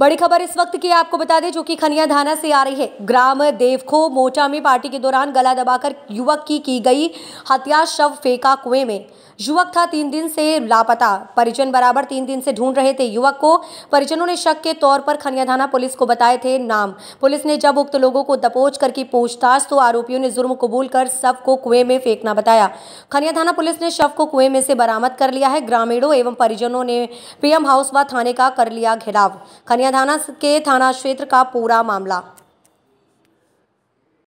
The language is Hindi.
बड़ी खबर इस वक्त की आपको बता दें जो कि खनिया थाना से आ रही है ग्राम देवखो मोचा में पार्टी के दौरान गला दबाकर युवक की की गई हत्या शव फेंका कुएं में युवक था तीन दिन से लापता परिजन बराबर तीन दिन से ढूंढ रहे थे युवक को परिजनों ने शक के तौर पर खनिया थाना पुलिस को बताए थे नाम पुलिस ने जब उक्त लोगों को दपोच कर की पूछताछ तो आरोपियों ने जुर्म कबूल कर शव को कुएं में फेंकना बताया खनिया थाना पुलिस ने शव को कुएं में से बरामद कर लिया है ग्रामीणों एवं परिजनों ने पीएम हाउस व थाने का कर लिया घेराव खनिया मैदाना के थाना क्षेत्र का पूरा मामला